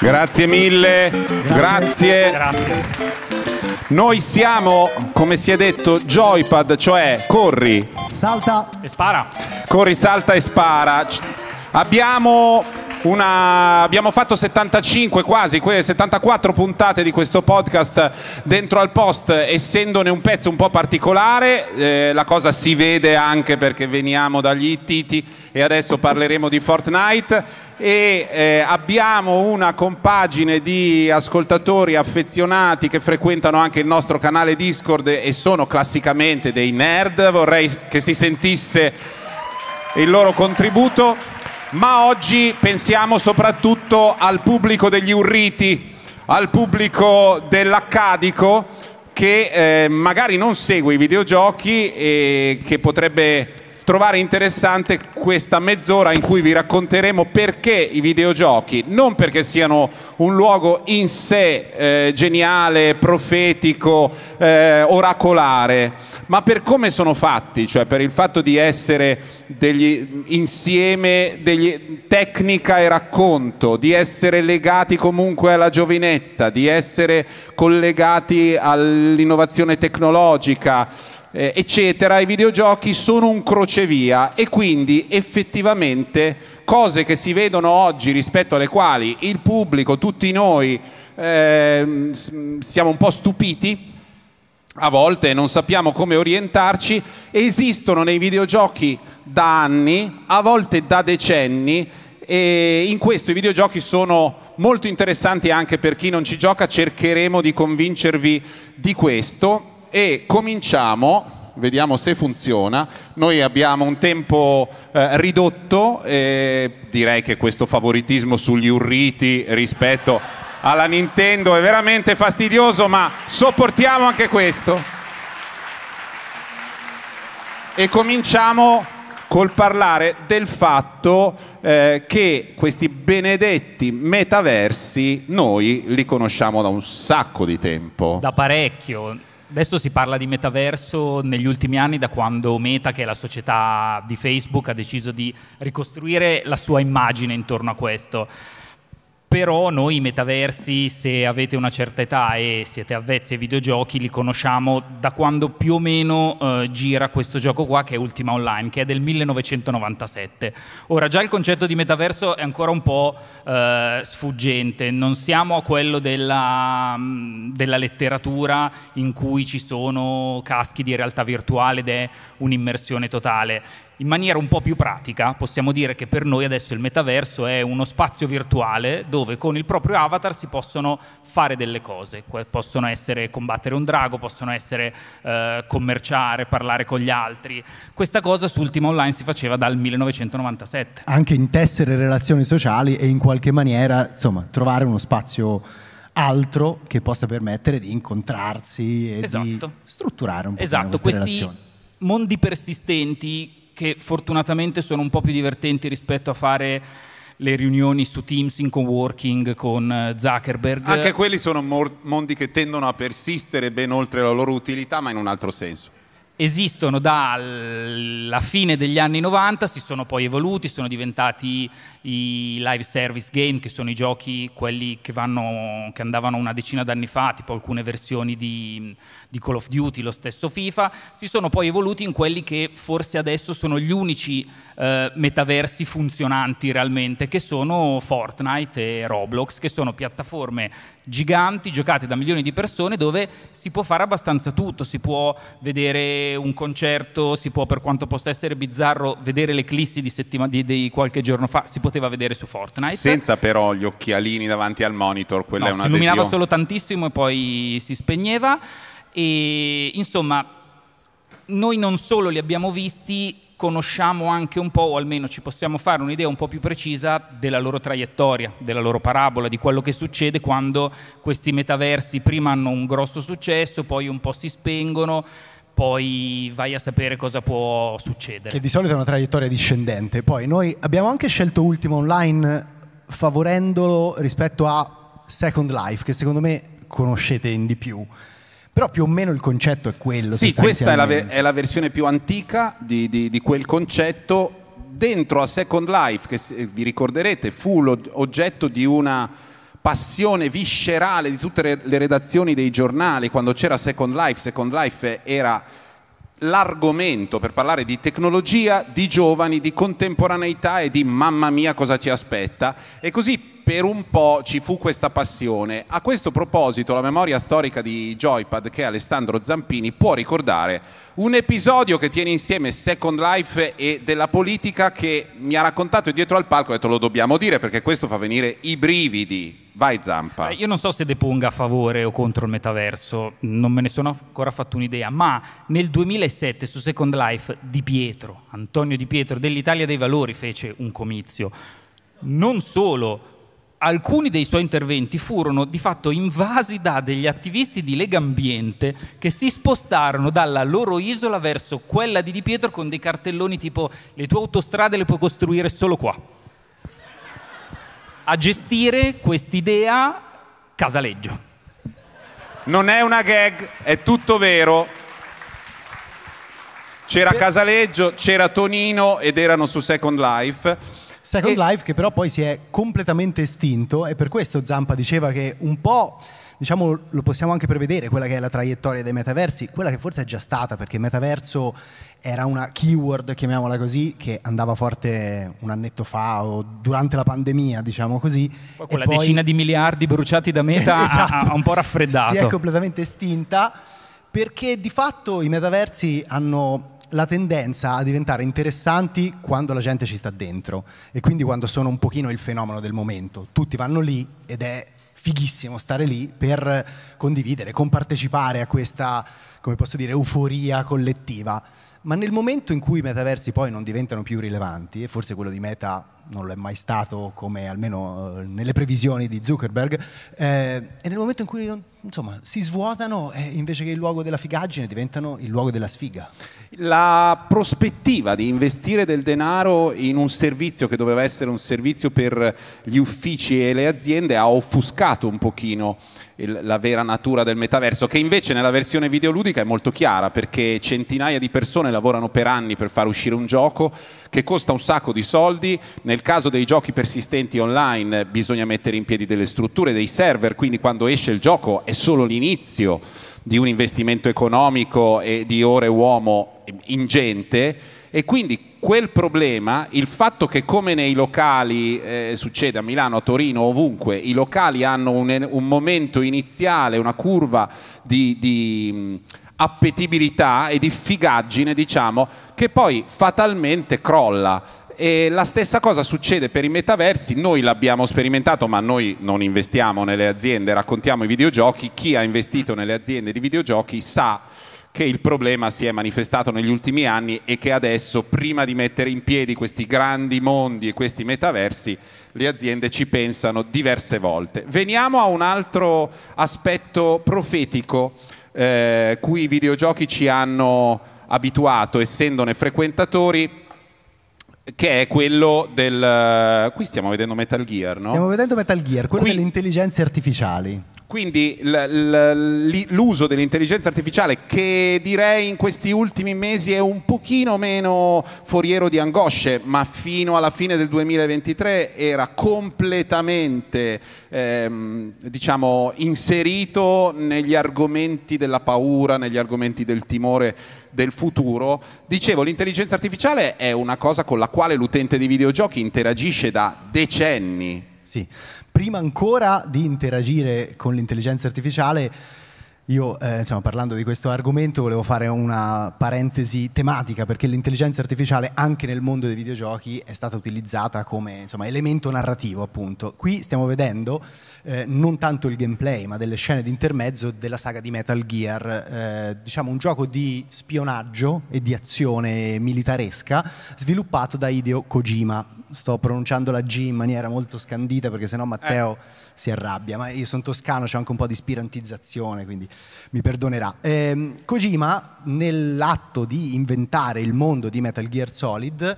Grazie. mille. Grazie. Grazie. Noi siamo, come si è detto, joypad, cioè corri. Salta e spara. Corri, salta e spara. Abbiamo una... Abbiamo fatto 75 quasi, 74 puntate di questo podcast dentro al post, essendone un pezzo un po' particolare, eh, la cosa si vede anche perché veniamo dagli Ittiti e adesso parleremo di Fortnite e eh, abbiamo una compagine di ascoltatori affezionati che frequentano anche il nostro canale Discord e sono classicamente dei nerd, vorrei che si sentisse il loro contributo ma oggi pensiamo soprattutto al pubblico degli Urriti, al pubblico dell'Accadico che eh, magari non segue i videogiochi e che potrebbe trovare interessante questa mezz'ora in cui vi racconteremo perché i videogiochi, non perché siano un luogo in sé eh, geniale, profetico, eh, oracolare, ma per come sono fatti, cioè per il fatto di essere degli, insieme degli, tecnica e racconto, di essere legati comunque alla giovinezza, di essere collegati all'innovazione tecnologica, eh, eccetera, i videogiochi sono un crocevia e quindi effettivamente cose che si vedono oggi rispetto alle quali il pubblico, tutti noi, eh, siamo un po' stupiti a volte non sappiamo come orientarci, esistono nei videogiochi da anni, a volte da decenni, e in questo i videogiochi sono molto interessanti anche per chi non ci gioca, cercheremo di convincervi di questo e cominciamo, vediamo se funziona, noi abbiamo un tempo eh, ridotto, eh, direi che questo favoritismo sugli urriti rispetto alla Nintendo, è veramente fastidioso, ma sopportiamo anche questo. E cominciamo col parlare del fatto eh, che questi benedetti metaversi noi li conosciamo da un sacco di tempo. Da parecchio. Adesso si parla di metaverso negli ultimi anni da quando Meta, che è la società di Facebook, ha deciso di ricostruire la sua immagine intorno a questo però noi i metaversi, se avete una certa età e siete avvezzi ai videogiochi, li conosciamo da quando più o meno eh, gira questo gioco qua che è Ultima Online, che è del 1997. Ora già il concetto di metaverso è ancora un po' eh, sfuggente, non siamo a quello della, mm, della letteratura in cui ci sono caschi di realtà virtuale ed è un'immersione totale in maniera un po' più pratica, possiamo dire che per noi adesso il metaverso è uno spazio virtuale dove con il proprio avatar si possono fare delle cose, possono essere combattere un drago, possono essere eh, commerciare, parlare con gli altri. Questa cosa su Ultima Online si faceva dal 1997. Anche in tessere relazioni sociali e in qualche maniera, insomma, trovare uno spazio altro che possa permettere di incontrarsi e esatto. di strutturare un po' esatto, questi relazioni. mondi persistenti che fortunatamente sono un po' più divertenti rispetto a fare le riunioni su Teams in co-working con eh, Zuckerberg. Anche quelli sono mor- mondi che tendono a persistere ben oltre la loro utilità, ma in un altro senso esistono dalla fine degli anni 90, si sono poi evoluti, sono diventati i live service game, che sono i giochi, quelli che, vanno, che andavano una decina d'anni fa, tipo alcune versioni di, di, Call of Duty, lo stesso FIFA, si sono poi evoluti in quelli che forse adesso sono gli unici eh, metaversi funzionanti realmente, che sono Fortnite e Roblox, che sono piattaforme giganti, giocate da milioni di persone, dove si può fare abbastanza tutto, si può vedere un concerto, si può per quanto possa essere bizzarro vedere l'eclissi di, settima, di, di qualche giorno fa, si poteva vedere su Fortnite. Senza però gli occhialini davanti al monitor, quella no, è una... Si illuminava solo tantissimo e poi si spegneva. E insomma, noi non solo li abbiamo visti, conosciamo anche un po', o almeno ci possiamo fare un'idea un po' più precisa della loro traiettoria, della loro parabola, di quello che succede quando questi metaversi prima hanno un grosso successo, poi un po' si spengono poi vai a sapere cosa può succedere. Che di solito è una traiettoria discendente. Poi noi abbiamo anche scelto Ultimo Online favorendolo rispetto a Second Life, che secondo me conoscete in di più. Però più o meno il concetto è quello. Sì, questa è la, ver- è la, versione più antica di, di, di quel concetto. Dentro a Second Life, che vi ricorderete, fu l'oggetto di una passione viscerale di tutte le redazioni dei giornali quando c'era Second Life, Second Life era l'argomento per parlare di tecnologia, di giovani, di contemporaneità e di mamma mia cosa ci aspetta e così per un po' ci fu questa passione. A questo proposito la memoria storica di Joypad, che è Alessandro Zampini, può ricordare un episodio che tiene insieme Second Life e della politica che mi ha raccontato dietro al palco, ho detto lo dobbiamo dire perché questo fa venire i brividi. Vai Zampa. Io non so se deponga a favore o contro il metaverso, non me ne sono ancora fatto un'idea, ma nel 2007 su Second Life Di Pietro, Antonio Di Pietro dell'Italia dei Valori fece un comizio. Non solo alcuni dei suoi interventi furono di fatto invasi da degli attivisti di Lega Ambiente che si spostarono dalla loro isola verso quella di Di Pietro con dei cartelloni tipo le tue autostrade le puoi costruire solo qua. A gestire quest'idea casaleggio. Non è una gag, è tutto vero. C'era Casaleggio, c'era Tonino ed erano su Second Life. Second e... Life che però poi si è completamente estinto e per questo Zampa diceva che un po' diciamo, lo possiamo anche prevedere, quella che è la traiettoria dei metaversi, quella che forse è già stata, perché metaverso era una keyword, chiamiamola così, che andava forte un annetto fa o durante la pandemia, diciamo così. Poi quella poi... decina di miliardi bruciati da meta esatto. ha un po' raffreddato. Si è completamente estinta, perché di fatto i metaversi hanno la tendenza a diventare interessanti quando la gente ci sta dentro e quindi quando sono un pochino il fenomeno del momento. Tutti vanno lì ed è fighissimo stare lì per condividere, compartecipare a questa, come posso dire, euforia collettiva. Ma nel momento in cui i metaversi poi non diventano più rilevanti, e forse quello di Meta non lo è mai stato, come almeno eh, nelle previsioni di Zuckerberg, eh, e nel momento in cui insomma, si svuotano, eh, invece che il luogo della figaggine, diventano il luogo della sfiga. La prospettiva di investire del denaro in un servizio che doveva essere un servizio per gli uffici e le aziende ha offuscato un pochino il, la vera natura del metaverso, che invece nella versione videoludica è molto chiara perché centinaia di persone lavorano per anni per far uscire un gioco che costa un sacco di soldi, nel caso dei giochi persistenti online eh, bisogna mettere in piedi delle strutture, dei server, quindi quando esce il gioco è solo l'inizio di un investimento economico e di ore uomo eh, ingente e quindi quel problema, il fatto che come nei locali, eh, succede a Milano, a Torino, ovunque, i locali hanno un, un momento iniziale, una curva di, di appetibilità e di figaggine, diciamo, che poi fatalmente crolla. E la stessa cosa succede per i metaversi, noi l'abbiamo sperimentato, ma noi non investiamo nelle aziende, raccontiamo i videogiochi, chi ha investito nelle aziende di videogiochi sa che il problema si è manifestato negli ultimi anni e che adesso, prima di mettere in piedi questi grandi mondi e questi metaversi, le aziende ci pensano diverse volte. Veniamo a un altro aspetto profetico eh, cui i videogiochi ci hanno abituato, essendone frequentatori che è quello del... Eh, qui stiamo vedendo Metal Gear, no? Stiamo vedendo Metal Gear, quello qui... delle intelligenze artificiali. Quindi l'uso dell'intelligenza artificiale che direi in questi ultimi mesi è un pochino meno foriero di angosce, ma fino alla fine del 2023 era completamente ehm, diciamo, inserito negli argomenti della paura, negli argomenti del timore del futuro. Dicevo, l'intelligenza artificiale è una cosa con la quale l'utente di videogiochi interagisce da decenni. Sì, prima ancora di interagire con l'intelligenza artificiale io, eh, insomma, parlando di questo argomento, volevo fare una parentesi tematica perché l'intelligenza artificiale anche nel mondo dei videogiochi è stata utilizzata come insomma, elemento narrativo, appunto. Qui stiamo vedendo eh, non tanto il gameplay, ma delle scene di intermezzo della saga di Metal Gear, eh, diciamo un gioco di spionaggio e di azione militaresca sviluppato da Hideo Kojima. Sto pronunciando la G in maniera molto scandita perché sennò Matteo ecco si arrabbia, ma io sono toscano, c'è anche un po' di spirantizzazione, quindi mi perdonerà. Eh, Kojima, nell'atto di inventare il mondo di Metal Gear Solid,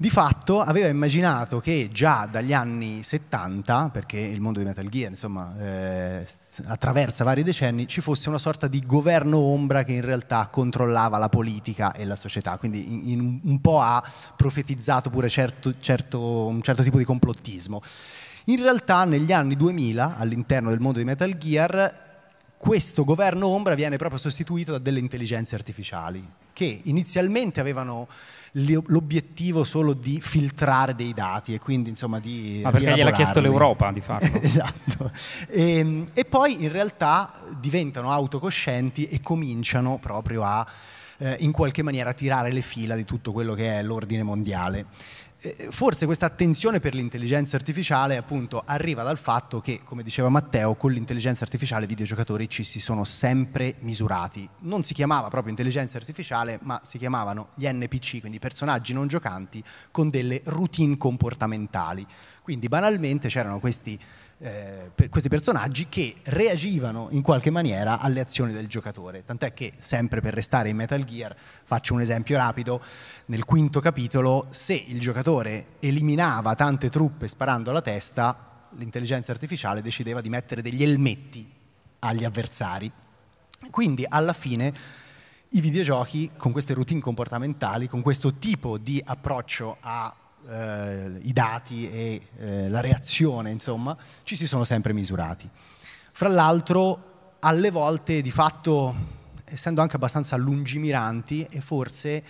di fatto aveva immaginato che già dagli anni 70, perché il mondo di Metal Gear insomma, eh, attraversa vari decenni, ci fosse una sorta di governo ombra che in realtà controllava la politica e la società, quindi in, in un po' ha profetizzato pure certo, certo, un certo tipo di complottismo. In realtà negli anni 2000, all'interno del mondo di Metal Gear, questo governo ombra viene proprio sostituito da delle intelligenze artificiali che inizialmente avevano l'obiettivo solo di filtrare dei dati e quindi insomma di... Ma perché gliel'ha chiesto l'Europa di farlo. esatto. E, ehm, e, poi in realtà diventano autocoscienti e cominciano proprio a eh, in qualche maniera tirare le fila di tutto quello che è l'ordine mondiale. Eh, forse questa attenzione per l'intelligenza artificiale appunto arriva dal fatto che, come diceva Matteo, con l'intelligenza artificiale i videogiocatori ci si sono sempre misurati. Non si chiamava proprio intelligenza artificiale, ma si chiamavano gli NPC, quindi personaggi non giocanti con delle routine comportamentali. Quindi banalmente c'erano questi eh, per questi personaggi che reagivano in qualche maniera alle azioni del giocatore. Tant'è che, sempre per restare in Metal Gear, faccio un esempio rapido, nel quinto capitolo, se il giocatore eliminava tante truppe sparando alla testa, l'intelligenza artificiale decideva di mettere degli elmetti agli avversari. Quindi alla fine i videogiochi con queste routine comportamentali, con questo tipo di approccio a eh, i dati e eh, la reazione, insomma, ci si sono sempre misurati. Fra l'altro, alle volte, di fatto, essendo anche abbastanza lungimiranti e forse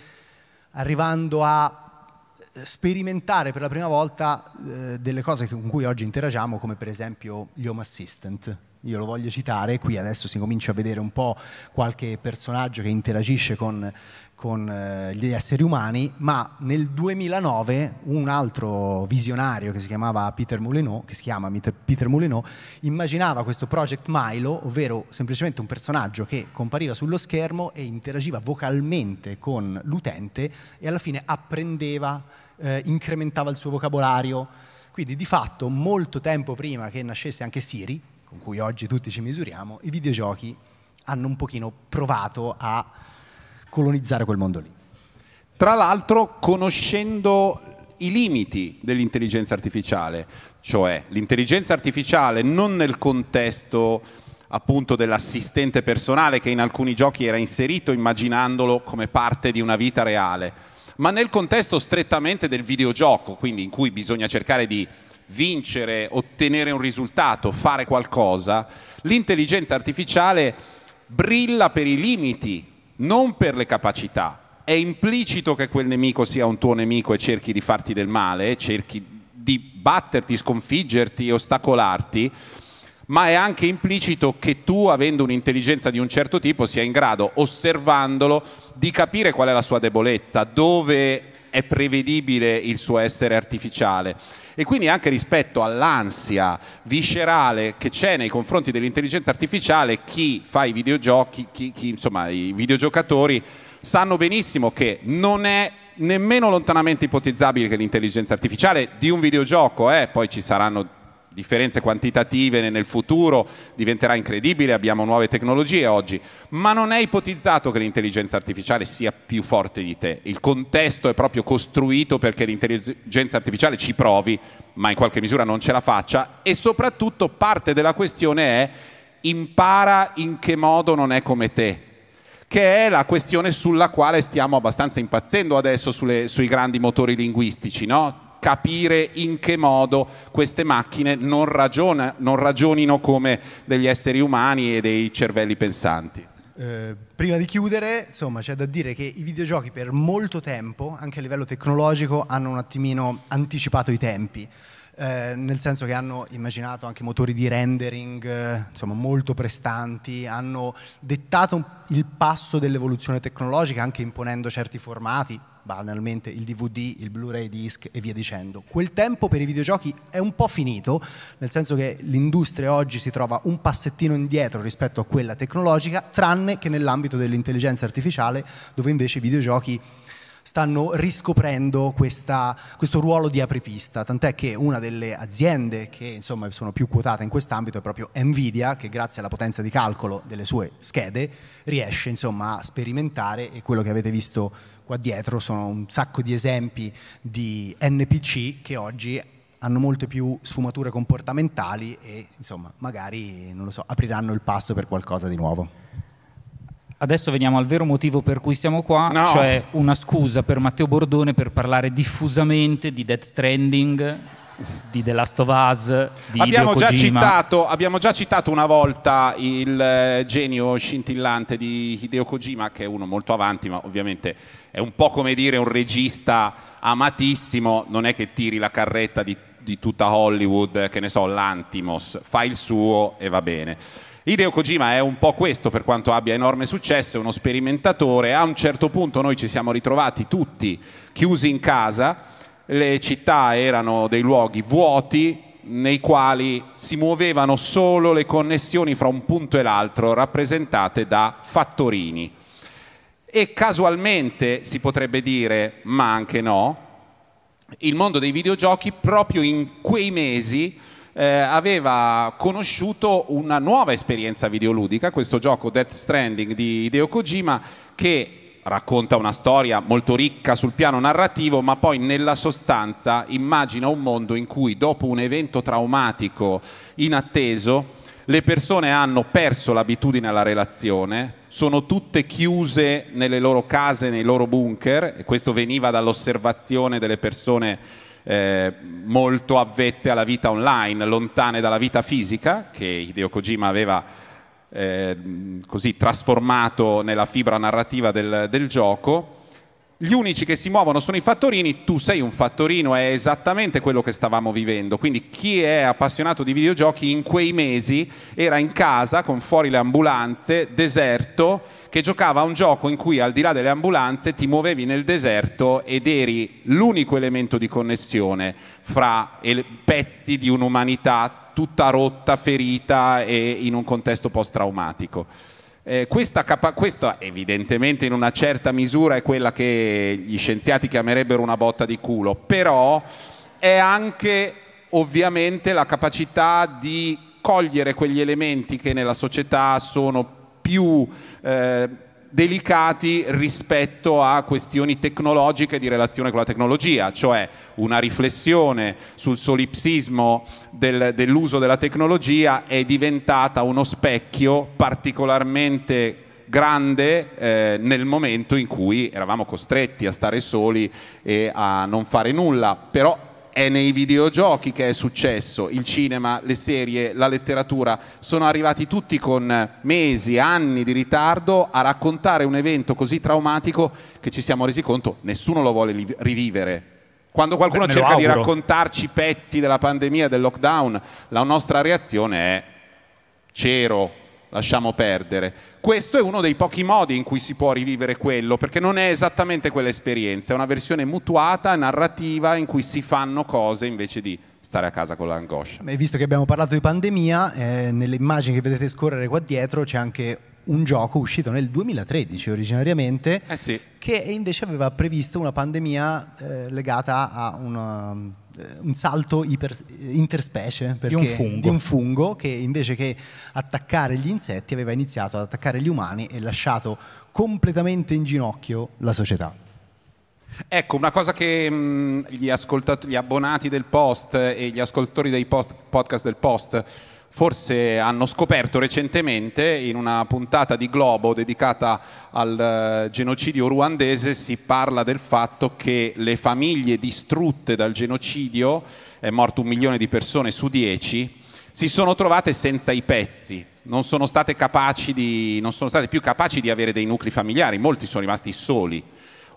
arrivando a eh, sperimentare per la prima volta eh, delle cose con cui oggi interagiamo, come per esempio gli home assistant, io lo voglio citare, qui adesso si comincia a vedere un po' qualche personaggio che interagisce con, con eh, gli esseri umani, ma nel 2009 un altro visionario che si chiamava Peter Moulinot, che si chiama Peter Moulinot, immaginava questo Project Milo, ovvero semplicemente un personaggio che compariva sullo schermo e interagiva vocalmente con l'utente e alla fine apprendeva, eh, incrementava il suo vocabolario. Quindi di fatto molto tempo prima che nascesse anche Siri, con cui oggi tutti ci misuriamo, i videogiochi hanno un pochino provato a colonizzare quel mondo lì. Tra l'altro conoscendo i limiti dell'intelligenza artificiale, cioè l'intelligenza artificiale non nel contesto appunto dell'assistente personale che in alcuni giochi era inserito immaginandolo come parte di una vita reale, ma nel contesto strettamente del videogioco, quindi in cui bisogna cercare di vincere, ottenere un risultato, fare qualcosa, l'intelligenza artificiale brilla per i limiti, non per le capacità. È implicito che quel nemico sia un tuo nemico e cerchi di farti del male, cerchi di batterti, sconfiggerti, ostacolarti, ma è anche implicito che tu, avendo un'intelligenza di un certo tipo, sia in grado, osservandolo, di capire qual è la sua debolezza, dove è prevedibile il suo essere artificiale e quindi anche rispetto all'ansia viscerale che c'è nei confronti dell'intelligenza artificiale, chi fa i videogiochi, chi, chi, insomma, i videogiocatori sanno benissimo che non è nemmeno lontanamente ipotizzabile che l'intelligenza artificiale di un videogioco, eh, poi ci saranno differenze quantitative nel futuro diventerà incredibile, abbiamo nuove tecnologie oggi, ma non è ipotizzato che l'intelligenza artificiale sia più forte di te. Il contesto è proprio costruito perché l'intelligenza artificiale ci provi, ma in qualche misura non ce la faccia e soprattutto parte della questione è impara in che modo non è come te che è la questione sulla quale stiamo abbastanza impazzendo adesso sulle, sui grandi motori linguistici, no? capire in che modo queste macchine non, ragiona, non ragionino come degli esseri umani e dei cervelli pensanti. Eh, prima di chiudere, insomma, c'è da dire che i videogiochi per molto tempo, anche a livello tecnologico, hanno un attimino anticipato i tempi. Eh, nel senso che hanno immaginato anche motori di rendering eh, insomma, molto prestanti, hanno dettato il passo dell'evoluzione tecnologica anche imponendo certi formati, banalmente il DVD, il Blu-ray disc e via dicendo. Quel tempo per i videogiochi è un po' finito, nel senso che l'industria oggi si trova un passettino indietro rispetto a quella tecnologica, tranne che nell'ambito dell'intelligenza artificiale, dove invece i videogiochi stanno riscoprendo questa, questo ruolo di apripista, tant'è che una delle aziende che insomma, sono più quotate in quest'ambito è proprio Nvidia, che grazie alla potenza di calcolo delle sue schede riesce insomma, a sperimentare e quello che avete visto qua dietro sono un sacco di esempi di NPC che oggi hanno molte più sfumature comportamentali e insomma magari so, apriranno il passo per qualcosa di nuovo. Adesso veniamo al vero motivo per cui siamo qua, no. cioè una scusa per Matteo Bordone per parlare diffusamente di Death Stranding di The Last of Us, di abbiamo già, citato, abbiamo già, citato, una volta il eh, genio scintillante di Hideo Kojima, che è uno molto avanti, ma ovviamente è un po' come dire un regista amatissimo, non è che tiri la carretta di, di tutta Hollywood, che ne so, l'Antimos, fa il suo e va bene. Hideo Kojima è un po' questo per quanto abbia enorme successo, è uno sperimentatore, a un certo punto noi ci siamo ritrovati tutti chiusi in casa le città erano dei luoghi vuoti nei quali si muovevano solo le connessioni fra un punto e l'altro rappresentate da fattorini. E casualmente si potrebbe dire, ma anche no, il mondo dei videogiochi proprio in quei mesi eh, aveva conosciuto una nuova esperienza videoludica, questo gioco Death Stranding di Hideo Kojima, che racconta una storia molto ricca sul piano narrativo, ma poi nella sostanza immagina un mondo in cui dopo un evento traumatico inatteso le persone hanno perso l'abitudine alla relazione, sono tutte chiuse nelle loro case, nei loro bunker, e questo veniva dall'osservazione delle persone eh, molto avvezze alla vita online, lontane dalla vita fisica, che Hideo Kojima aveva eh, così trasformato nella fibra narrativa del, del gioco. Gli unici che si muovono sono i fattorini, tu sei un fattorino, è esattamente quello che stavamo vivendo, quindi chi è appassionato di videogiochi in quei mesi era in casa con fuori le ambulanze, deserto, che giocava a un gioco in cui al di là delle ambulanze ti muovevi nel deserto ed eri l'unico elemento di connessione fra pezzi di un'umanità tutta rotta, ferita e in un contesto post-traumatico. Eh, questa, capa- questa, evidentemente in una certa misura è quella che gli scienziati chiamerebbero una botta di culo, però è anche ovviamente la capacità di cogliere quegli elementi che nella società sono più... Eh, delicati rispetto a questioni tecnologiche di relazione con la tecnologia, cioè una riflessione sul solipsismo del, dell'uso della tecnologia è diventata uno specchio particolarmente grande eh, nel momento in cui eravamo costretti a stare soli e a non fare nulla, però è nei videogiochi che è successo, il cinema, le serie, la letteratura, sono arrivati tutti con mesi, anni di ritardo a raccontare un evento così traumatico che ci siamo resi conto nessuno lo vuole rivivere. Quando qualcuno Beh, cerca di raccontarci pezzi della pandemia, del lockdown, la nostra reazione è c'ero, lasciamo perdere. Questo è uno dei pochi modi in cui si può rivivere quello, perché non è esattamente quell'esperienza, è una versione mutuata, narrativa, in cui si fanno cose invece di stare a casa con l'angoscia. E visto che abbiamo parlato di pandemia, eh, nelle immagini che vedete scorrere qua dietro c'è anche un gioco uscito nel 2013 originariamente, eh sì. che invece aveva previsto una pandemia eh, legata a una eh, un salto iper, interspecie di, un di, un fungo che invece che attaccare gli insetti aveva iniziato ad attaccare gli umani e lasciato completamente in ginocchio la società. Ecco, una cosa che mh, mm, gli, gli abbonati del post e gli ascoltatori dei post, podcast del post forse hanno scoperto recentemente in una puntata di Globo dedicata al eh, genocidio ruandese si parla del fatto che le famiglie distrutte dal genocidio, è morto un milione di persone su dieci, si sono trovate senza i pezzi, non sono state, di, non sono state più capaci di avere dei nuclei familiari, molti sono rimasti soli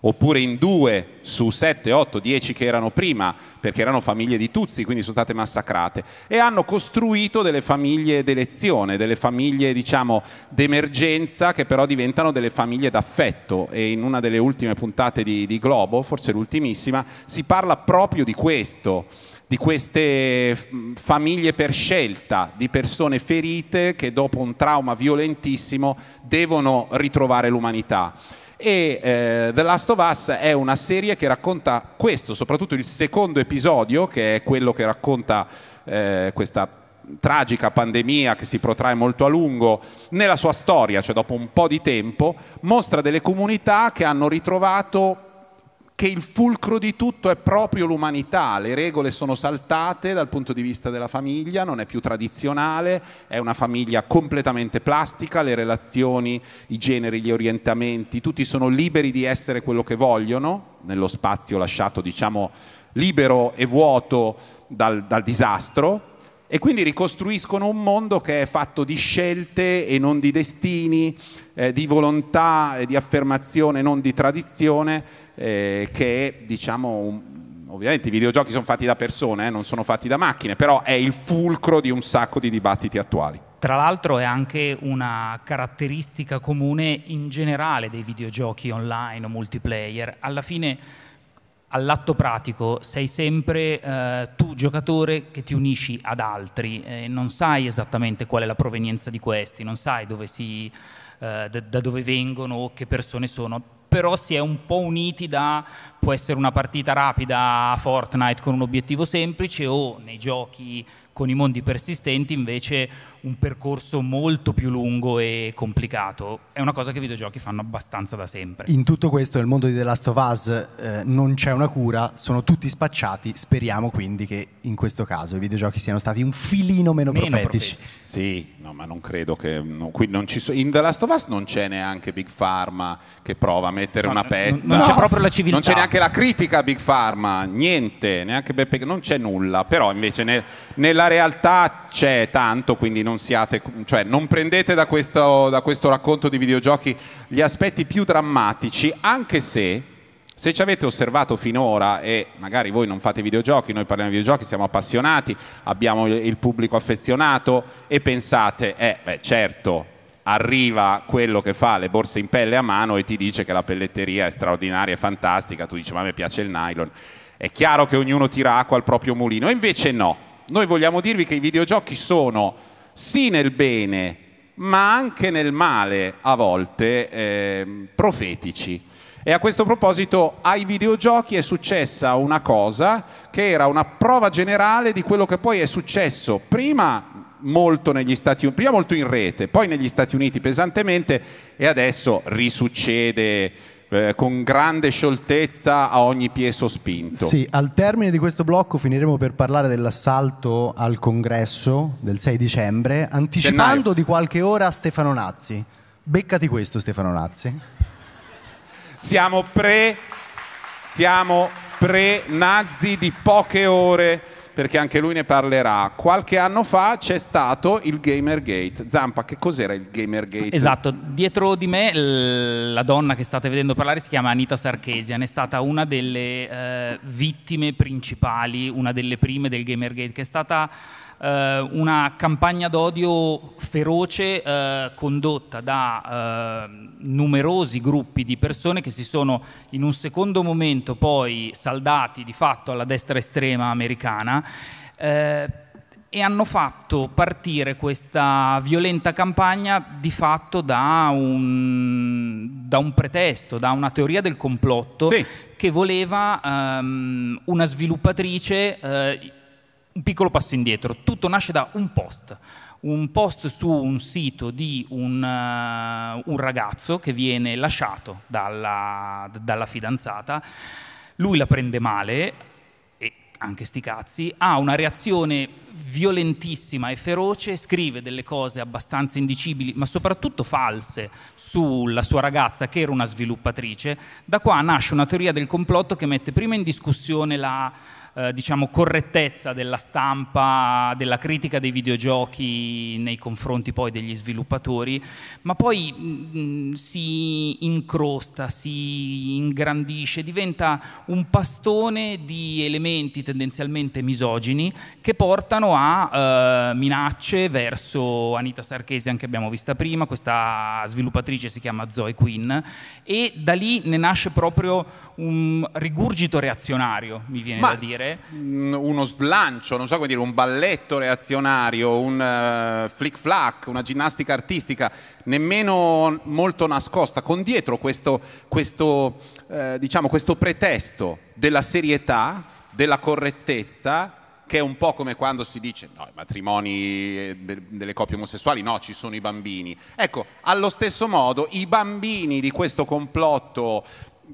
oppure in due su 7, 8, 10 che erano prima, perché erano famiglie di Tuzzi, quindi sono state massacrate, e hanno costruito delle famiglie d'elezione, delle famiglie diciamo d'emergenza che però diventano delle famiglie d'affetto e in una delle ultime puntate di, di Globo, forse l'ultimissima, si parla proprio di questo di queste famiglie per scelta, di persone ferite che dopo un trauma violentissimo devono ritrovare l'umanità e eh, The Last of Us è una serie che racconta questo, soprattutto il secondo episodio che è quello che racconta eh, questa tragica pandemia che si protrae molto a lungo, nella sua storia, cioè dopo un po' di tempo, mostra delle comunità che hanno ritrovato che il fulcro di tutto è proprio l'umanità, le regole sono saltate dal punto di vista della famiglia, non è più tradizionale, è una famiglia completamente plastica, le relazioni, i generi, gli orientamenti, tutti sono liberi di essere quello che vogliono, nello spazio lasciato diciamo libero e vuoto dal, dal disastro, e quindi ricostruiscono un mondo che è fatto di scelte e non di destini, eh, di volontà e di affermazione, non di tradizione, eh, che diciamo, un, ovviamente i videogiochi sono fatti da persone, eh, non sono fatti da macchine, però è il fulcro di un sacco di dibattiti attuali. Tra l'altro è anche una caratteristica comune in generale dei videogiochi online o multiplayer. Alla fine all'atto pratico sei sempre eh, tu giocatore che ti unisci ad altri, eh, non sai esattamente qual è la provenienza di questi, non sai dove si, eh, da, da dove vengono o che persone sono, però si è un po' uniti da, può essere una partita rapida a Fortnite con un obiettivo semplice o nei giochi con i mondi persistenti invece un percorso molto più lungo e complicato. È una cosa che i videogiochi fanno abbastanza da sempre. In tutto questo, nel mondo di The Last of Us, eh, non c'è una cura, sono tutti spacciati. Speriamo quindi che in questo caso i videogiochi siano stati un filino meno, meno profetici. profetici. Sì, no, ma non credo che. No, non ci so, in The Last of Us non c'è neanche Big Pharma che prova a mettere no, una pezza. Non, c'è no, proprio la civiltà. Non c'è neanche la critica a Big Pharma, niente, neanche Beppe, non c'è nulla. Però invece nel, nella realtà c'è tanto, quindi non non siate, cioè non prendete da questo, da questo racconto di videogiochi gli aspetti più drammatici, anche se se ci avete osservato finora e magari voi non fate videogiochi, noi parliamo di videogiochi, siamo appassionati, abbiamo il pubblico affezionato e pensate, eh beh certo, arriva quello che fa le borse in pelle a mano e ti dice che la pelletteria è straordinaria, è fantastica, tu dici ma a me piace il nylon. È chiaro che ognuno tira acqua al proprio mulino, e invece no. Noi vogliamo dirvi che i videogiochi sono sì nel bene, ma anche nel male a volte eh, profetici. E a questo proposito ai videogiochi è successa una cosa che era una prova generale di quello che poi è successo prima molto negli Stati Uniti, prima molto in rete, poi negli Stati Uniti pesantemente e adesso risuccede eh, con grande scioltezza a ogni piezo spinto. Sì, al termine di questo blocco finiremo per parlare dell'assalto al congresso del 6 dicembre, anticipando Gennaio. di qualche ora Stefano Nazzi. Beccati questo Stefano Nazzi. Siamo pre siamo pre-nazi di poche ore perché anche lui ne parlerà. Qualche anno fa c'è stato il Gamergate. Zampa, che cos'era il Gamergate? Esatto, dietro di me la donna che state vedendo parlare si chiama Anita Sarchesian, è stata una delle eh, vittime principali, una delle prime del Gamergate, che è stata eh, una campagna d'odio feroce eh, condotta da eh, numerosi gruppi di persone che si sono in un secondo momento poi saldati di fatto alla destra estrema americana eh, e hanno fatto partire questa violenta campagna di fatto da un, da un pretesto, da una teoria del complotto sì. che voleva um, una sviluppatrice. Uh, un piccolo passo indietro, tutto nasce da un post, un post su un sito di un, uh, un ragazzo che viene lasciato dalla, dalla, fidanzata, lui la prende male, e anche sti cazzi, ha una reazione violentissima e feroce, scrive delle cose abbastanza indicibili, ma soprattutto false, sulla sua ragazza che era una sviluppatrice, da qua nasce una teoria del complotto che mette prima in discussione la eh, diciamo, correttezza della stampa, della critica dei videogiochi nei confronti poi degli sviluppatori, ma poi mh, mm, mm, si incrosta, si ingrandisce, diventa un pastone di elementi tendenzialmente misogini che portano a eh, minacce verso Anita Sarchesi, anche abbiamo vista prima, questa sviluppatrice si chiama Zoe Quinn e da lì ne nasce proprio un rigurgito reazionario, mi viene ma da dire genere? Mm, uno slancio, non so come dire, un balletto reazionario, un uh, eh, flick flack, una ginnastica artistica, nemmeno molto nascosta, con dietro questo, questo, eh, diciamo, questo pretesto della serietà, della correttezza che è un po' come quando si dice no, i matrimoni eh, delle coppie omosessuali, no, ci sono i bambini. Ecco, allo stesso modo i bambini di questo complotto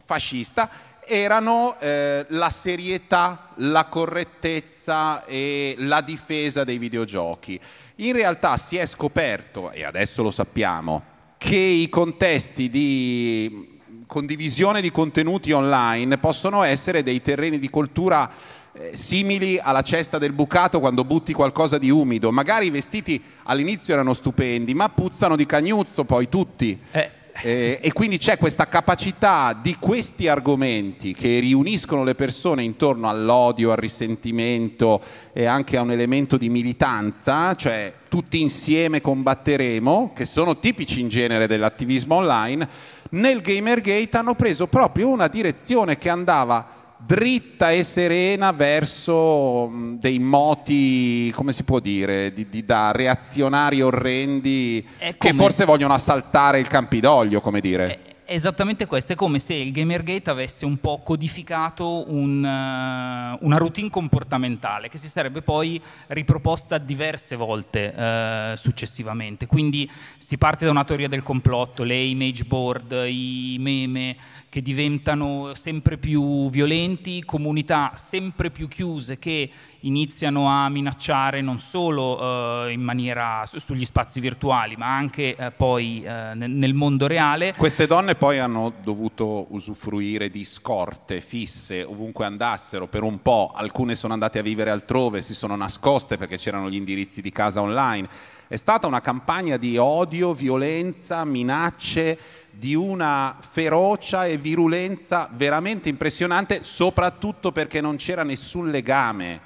fascista erano eh, la serietà, la correttezza e la difesa dei videogiochi. In realtà si è scoperto, e adesso lo sappiamo, che i contesti di condivisione di contenuti online possono essere dei terreni di coltura eh, simili alla cesta del bucato quando butti qualcosa di umido. Magari i vestiti all'inizio erano stupendi, ma puzzano di cagnuzzo poi tutti. Eh. Eh, e quindi c'è questa capacità di questi argomenti che riuniscono le persone intorno all'odio, al risentimento e anche a un elemento di militanza, cioè tutti insieme combatteremo, che sono tipici in genere dell'attivismo online, nel Gamergate hanno preso proprio una direzione che andava dritta e serena verso mm, dei moti, come si può dire, di, di, da reazionari orrendi che forse vogliono assaltare il Campidoglio, come dire. È esattamente questo, è come se il Gamergate avesse un po' codificato un, uh, una routine comportamentale che si sarebbe poi riproposta diverse volte uh, successivamente. Quindi si parte da una teoria del complotto, le image board, i meme, che diventano sempre più violenti, comunità sempre più chiuse che iniziano a minacciare non solo eh, in maniera sugli spazi virtuali, ma anche eh, poi eh, nel mondo reale. Queste donne poi hanno dovuto usufruire di scorte fisse ovunque andassero per un po', alcune sono andate a vivere altrove, si sono nascoste perché c'erano gli indirizzi di casa online è stata una campagna di odio, violenza, minacce, di una ferocia e virulenza veramente impressionante, soprattutto perché non c'era nessun legame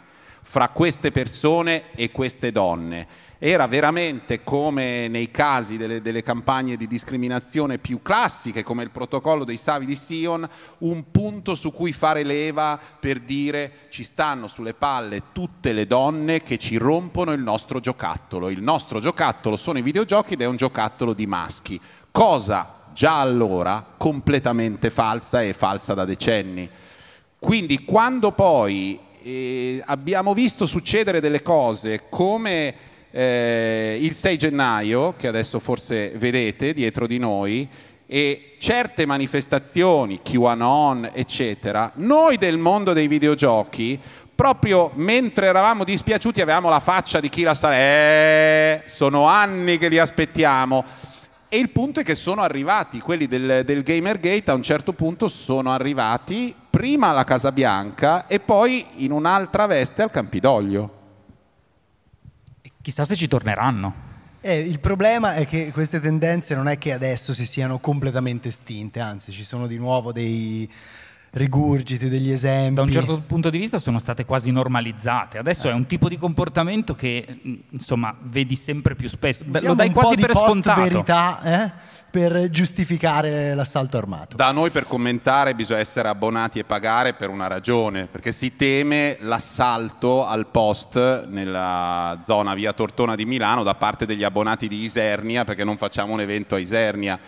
fra queste persone e queste donne era veramente come nei casi delle, delle campagne di discriminazione più classiche, come il protocollo dei Savi di Sion, un punto su cui fare leva per dire ci stanno sulle palle tutte le donne che ci rompono il nostro giocattolo. Il nostro giocattolo sono i videogiochi ed è un giocattolo di maschi. Cosa già allora completamente falsa e falsa da decenni. Quindi quando poi eh, abbiamo visto succedere delle cose come eh, il 6 gennaio, che adesso forse vedete dietro di noi, e certe manifestazioni, QAnon, eccetera, noi del mondo dei videogiochi, proprio mentre eravamo dispiaciuti avevamo la faccia di chi la sa, eh, sono anni che li aspettiamo. E il punto è che sono arrivati, quelli del, del Gamergate a un certo punto sono arrivati prima alla Casa Bianca e poi in un'altra veste al Campidoglio. Chissà se ci torneranno. Eh, il problema è che queste tendenze non è che adesso si siano completamente estinte, anzi ci sono di nuovo dei, rigurgiti, degli esempi. Da un certo punto di vista sono state quasi normalizzate. Adesso ah, è un tipo di comportamento che insomma vedi sempre più spesso. Beh, lo dai quasi per scontato. verità eh? per giustificare l'assalto armato. Da noi per commentare bisogna essere abbonati e pagare per una ragione, perché si teme l'assalto al post nella zona via Tortona di Milano da parte degli abbonati di Isernia, perché non facciamo un evento a Isernia.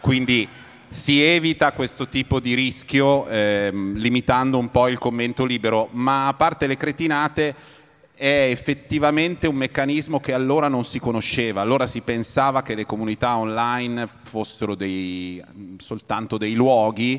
Quindi si evita questo tipo di rischio ehm, limitando un po' il commento libero, ma a parte le cretinate è effettivamente un meccanismo che allora non si conosceva, allora si pensava che le comunità online fossero dei, soltanto dei luoghi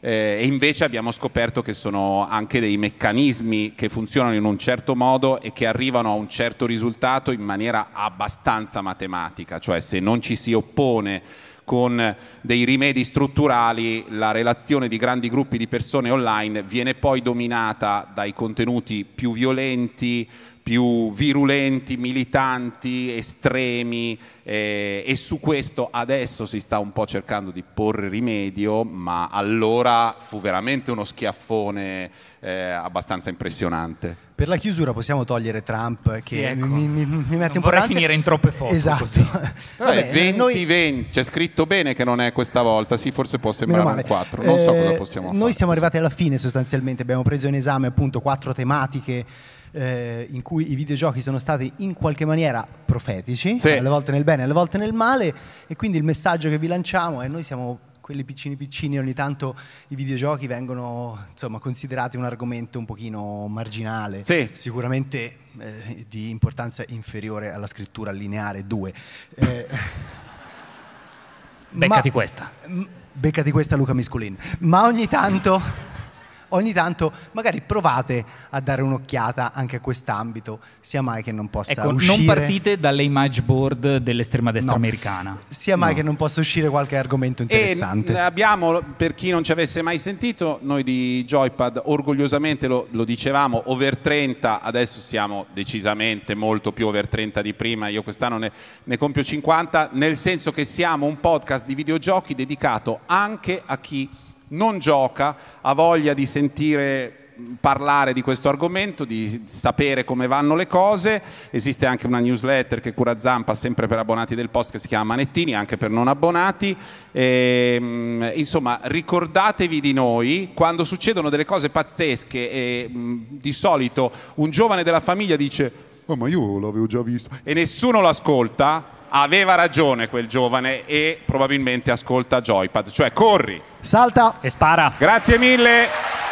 eh, e invece abbiamo scoperto che sono anche dei meccanismi che funzionano in un certo modo e che arrivano a un certo risultato in maniera abbastanza matematica, cioè se non ci si oppone con dei rimedi strutturali la relazione di grandi gruppi di persone online viene poi dominata dai contenuti più violenti, più virulenti, militanti, estremi eh, e su questo adesso si sta un po' cercando di porre rimedio, ma allora fu veramente uno schiaffone eh, abbastanza impressionante. Per la chiusura possiamo togliere Trump che sì, ecco. mi, mi, mi, mette non un po' a finire in troppe foto. Esatto. Vabbè, 20, eh, noi... 20, c'è scritto bene che non è questa volta, sì forse può sembrare un 4, non eh, so cosa eh, possiamo noi fare. Noi siamo arrivati alla fine sostanzialmente, abbiamo preso in esame appunto quattro tematiche eh, in cui i videogiochi sono stati in qualche maniera profetici, sì. alle volte nel bene, alle volte nel male, e quindi il messaggio che vi lanciamo è noi siamo quelli piccini piccini, ogni tanto i videogiochi vengono insomma, considerati un argomento un pochino marginale, sì. sicuramente eh, di importanza inferiore alla scrittura lineare 2. Eh, beccati ma, questa. M- beccati questa Luca Misculin. Ma ogni tanto ogni tanto magari provate a dare un'occhiata anche a quest'ambito, sia mai che non possa ecco, uscire... non partite dalle image board dell'estrema destra no. americana. Sia mai no. che non possa uscire qualche argomento interessante. E abbiamo, per chi non ci avesse mai sentito, noi di Joypad orgogliosamente lo, lo dicevamo, over 30, adesso siamo decisamente molto più over 30 di prima, io quest'anno ne, ne compio 50, nel senso che siamo un podcast di videogiochi dedicato anche a chi non gioca, ha voglia di sentire parlare di questo argomento, di sapere come vanno le cose. Esiste anche una newsletter che cura Zampa sempre per abbonati del post che si chiama Manettini, anche per non abbonati. E, ehm, insomma, ricordatevi di noi quando succedono delle cose pazzesche e di solito un giovane della famiglia dice "Oh, ma io l'avevo già visto" e nessuno l'ascolta aveva ragione quel giovane e probabilmente ascolta Joypad, cioè corri, salta e spara. Grazie mille.